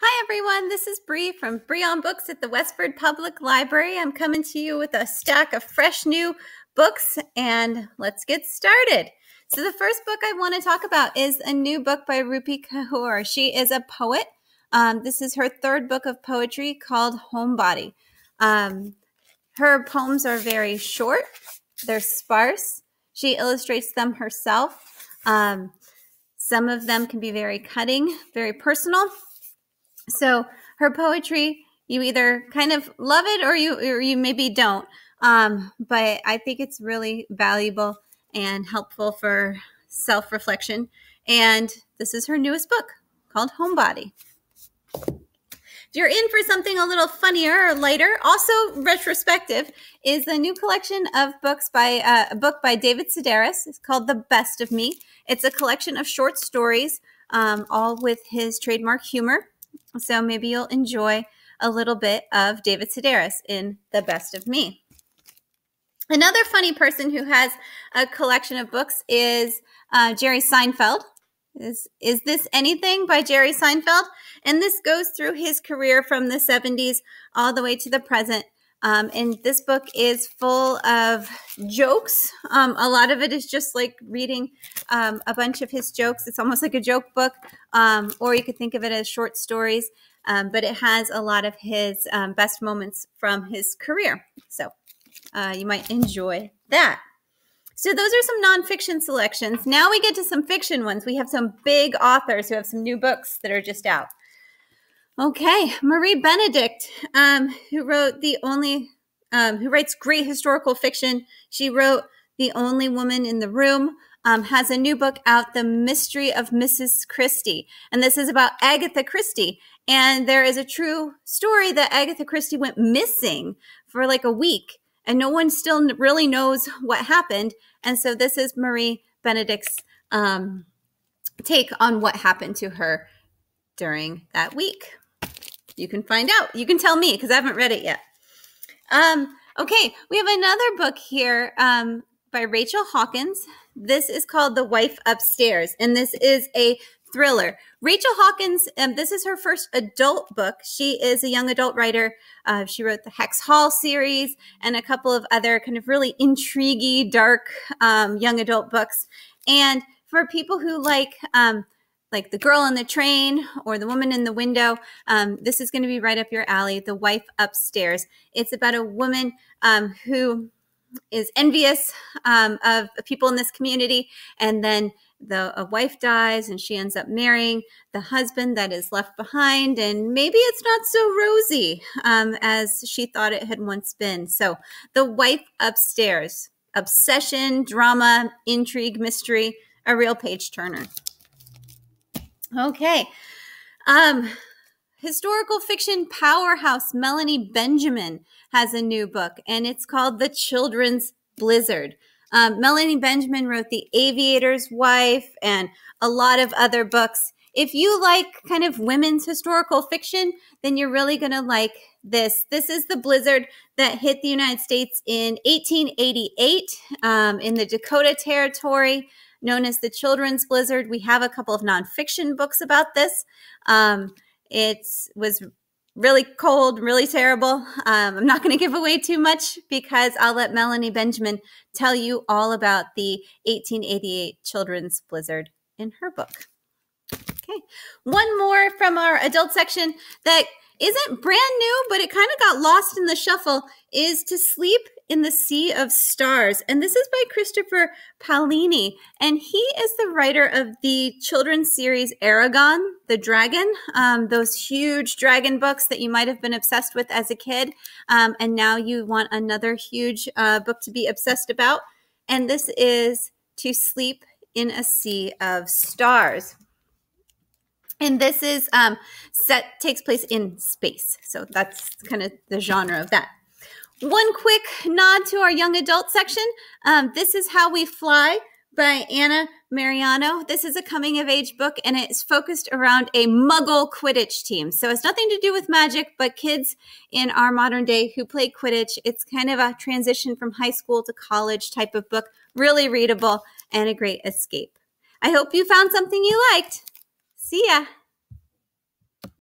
Hi, everyone. This is Bree from Bree on Books at the Westford Public Library. I'm coming to you with a stack of fresh new books, and let's get started. So, the first book I want to talk about is a new book by Rupi Kaur. She is a poet. Um, this is her third book of poetry called Homebody. Um, her poems are very short, they're sparse. She illustrates them herself. Um, some of them can be very cutting, very personal, so her poetry, you either kind of love it or you or you maybe don't. Um, but I think it's really valuable and helpful for self reflection. And this is her newest book called Homebody. If you're in for something a little funnier or lighter, also retrospective, is the new collection of books by uh, a book by David Sedaris. It's called The Best of Me. It's a collection of short stories, um, all with his trademark humor. So maybe you'll enjoy a little bit of David Sedaris in The Best of Me. Another funny person who has a collection of books is uh, Jerry Seinfeld. Is, is This Anything by Jerry Seinfeld? And this goes through his career from the 70s all the way to the present. Um, and this book is full of jokes. Um, a lot of it is just like reading um, a bunch of his jokes. It's almost like a joke book, um, or you could think of it as short stories, um, but it has a lot of his um, best moments from his career. So uh, you might enjoy that. So those are some nonfiction selections. Now we get to some fiction ones. We have some big authors who have some new books that are just out. Okay, Marie Benedict, um, who wrote the only, um, who writes great historical fiction. She wrote The Only Woman in the Room, um, has a new book out, The Mystery of Mrs. Christie. And this is about Agatha Christie. And there is a true story that Agatha Christie went missing for like a week, and no one still really knows what happened. And so this is Marie Benedict's um, take on what happened to her during that week. You can find out. You can tell me because I haven't read it yet. Um, okay, we have another book here um, by Rachel Hawkins. This is called The Wife Upstairs, and this is a thriller. Rachel Hawkins, um, this is her first adult book. She is a young adult writer. Uh, she wrote the Hex Hall series and a couple of other kind of really intriguing, dark um, young adult books. And for people who like, um, like the girl on the train or the woman in the window. Um, this is going to be right up your alley. The wife upstairs. It's about a woman um, who is envious um, of people in this community, and then the wife dies, and she ends up marrying the husband that is left behind, and maybe it's not so rosy um, as she thought it had once been. So, the wife upstairs. Obsession, drama, intrigue, mystery, a real page turner. Okay. Um, historical fiction powerhouse Melanie Benjamin has a new book, and it's called The Children's Blizzard. Um, Melanie Benjamin wrote The Aviator's Wife and a lot of other books. If you like kind of women's historical fiction, then you're really going to like this. This is the blizzard that hit the United States in 1888 um, in the Dakota Territory known as the Children's Blizzard. We have a couple of nonfiction books about this. Um, it was really cold, really terrible. Um, I'm not going to give away too much because I'll let Melanie Benjamin tell you all about the 1888 Children's Blizzard in her book. Okay, one more from our adult section that isn't brand new, but it kind of got lost in the shuffle, is To Sleep in the Sea of Stars. And this is by Christopher Paolini. And he is the writer of the children's series Aragon, the Dragon, um, those huge dragon books that you might have been obsessed with as a kid. Um, and now you want another huge uh, book to be obsessed about. And this is To Sleep in a Sea of Stars and this is um, set takes place in space so that's kind of the genre of that one quick nod to our young adult section um, this is how we fly by anna mariano this is a coming of age book and it's focused around a muggle quidditch team so it's nothing to do with magic but kids in our modern day who play quidditch it's kind of a transition from high school to college type of book really readable and a great escape i hope you found something you liked See ya.